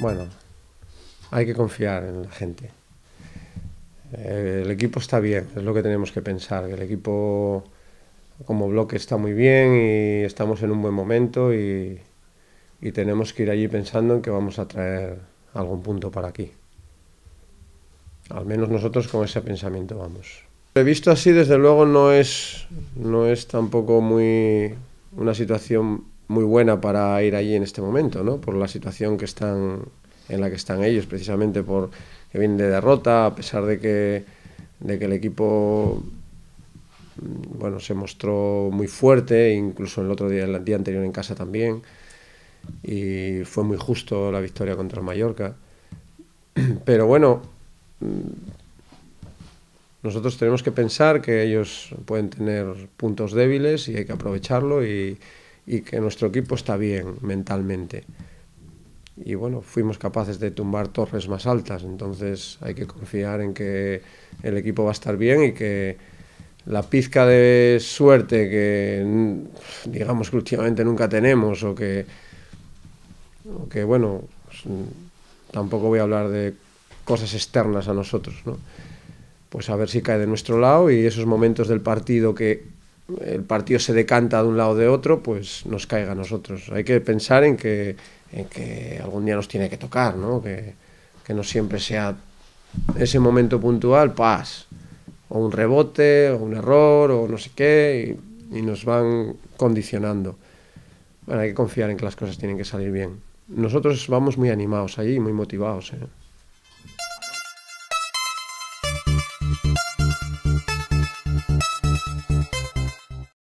Bueno, hay que confiar en la gente. Eh, el equipo está bien, es lo que tenemos que pensar. el equipo como bloque está muy bien y estamos en un buen momento y, tenemos que ir allí pensando en que vamos a traer algún punto para aquí. Al menos nosotros con ese pensamiento vamos. He visto así, desde luego, no es, no es tampoco muy una situación muy buena para ir allí en este momento, ¿no? Por la situación que están en la que están ellos, precisamente por que vienen de derrota, a pesar de que, de que el equipo mm, bueno, se mostró muy fuerte, incluso el otro día, el día anterior en casa también, y fue muy justo la victoria contra Mallorca. Pero bueno, mm, nosotros tenemos que pensar que ellos pueden tener puntos débiles y hay que aprovecharlo y, y que nuestro equipo está bien mentalmente. Y bueno, fuimos capaces de tumbar torres más altas, entonces hay que confiar en que el equipo va a estar bien y que la pizca de suerte que digamos que últimamente nunca tenemos o que, que bueno, pues, tampoco voy a hablar de cosas externas a nosotros, ¿no? Pues a ver si cae de nuestro lado y esos momentos del partido que el partido se decanta de un lado o de otro, pues nos caiga a nosotros. Hay que pensar en que, algún día nos tiene que tocar, Que, no siempre sea ese momento puntual, paz, o un rebote, o un error, o no sé qué, y, nos van condicionando. Bueno, hay que confiar en que las cosas tienen que salir bien. Nosotros vamos muy animados allí, muy motivados. ¿eh?